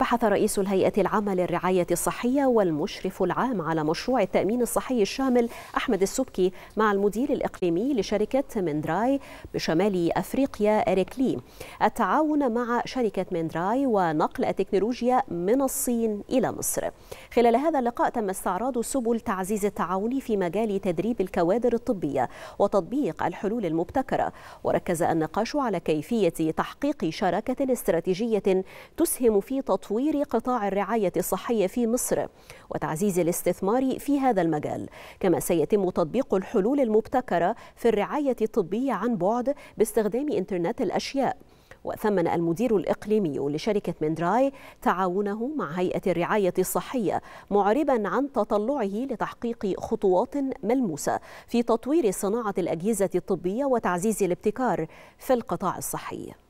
بحث رئيس الهيئة العامة للرعاية الصحية والمشرف العام على مشروع التأمين الصحي الشامل أحمد السبكي مع المدير الإقليمي لشركة مندراي بشمال أفريقيا إريك لي التعاون مع شركة مندراي ونقل التكنولوجيا من الصين إلى مصر خلال هذا اللقاء تم استعراض سبل تعزيز التعاون في مجال تدريب الكوادر الطبية وتطبيق الحلول المبتكرة وركز النقاش على كيفية تحقيق شراكة استراتيجية تسهم في تطوير تطوير قطاع الرعاية الصحية في مصر وتعزيز الاستثمار في هذا المجال كما سيتم تطبيق الحلول المبتكرة في الرعاية الطبية عن بعد باستخدام إنترنت الأشياء وثمن المدير الإقليمي لشركة مندراي تعاونه مع هيئة الرعاية الصحية معربا عن تطلعه لتحقيق خطوات ملموسة في تطوير صناعة الأجهزة الطبية وتعزيز الابتكار في القطاع الصحي